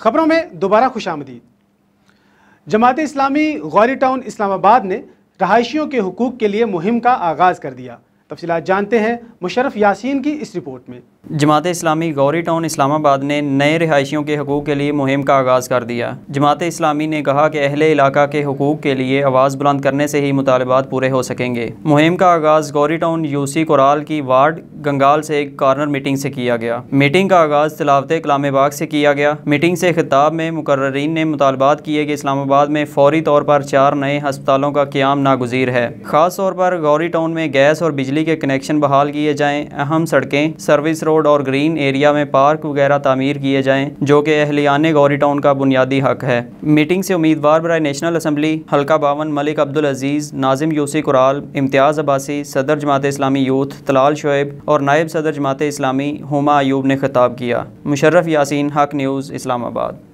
खबरों में दोबारा खुश आमदीद जमात इस्लामी गौरी टाउन इस्लामाबाद ने रहायशियों के हकूक़ के लिए मुहिम का आगाज़ कर दिया तफसीत जानते हैं मुशरफ यासीन की इस रिपोर्ट में जमात इस्लामी गौरी टाउन इस्लामाबाद ने नए रिहायशियों के हकूक़ के लिए मुहिम का आगाज़ कर दिया जमात इस्लामी ने कहा कि अहले इलाका के हकूक़ के लिए आवाज़ बुलंद करने से ही मुतालबात पूरे हो सकेंगे मुहिम का आगाज़ गौरी टाउन यूसी कुराल की वार्ड गंगाल से एक कॉर्नर मीटिंग से किया गया मीटिंग का आगाज़ तलावत कलाम बाग से किया गया मीटिंग से खिताब में मुकर्रीन ने मुतालबात किए कि इस्लामाबाद में फौरी तौर पर चार नए हस्पतालों का क्याम नागजीर है ख़ास तौर पर गौरी टाउन में गैस और बिजली बिजली के कनेक्शन बहाल किए जाएं, अहम सड़कें सर्विस रोड और ग्रीन एरिया में पार्क वगैरह तमीर किए जाएँ जो कि अहलियान गौरी टाउन का बुनियादी हक है मीटिंग से उम्मीदवार बरए नेशनल असम्बली हल्का बावन मलिक अब्दुल अजीज़ नाजिम यूसी कुराल इम्तियाज़ अब्बासी सदर जमात इस्लामी यूथ तलाल शुएब और नायब सदर जमात इस्लामी हुमा अयूब ने खिताब किया मुशर्रफ यासिन हक न्यूज़ इस्लामाबाद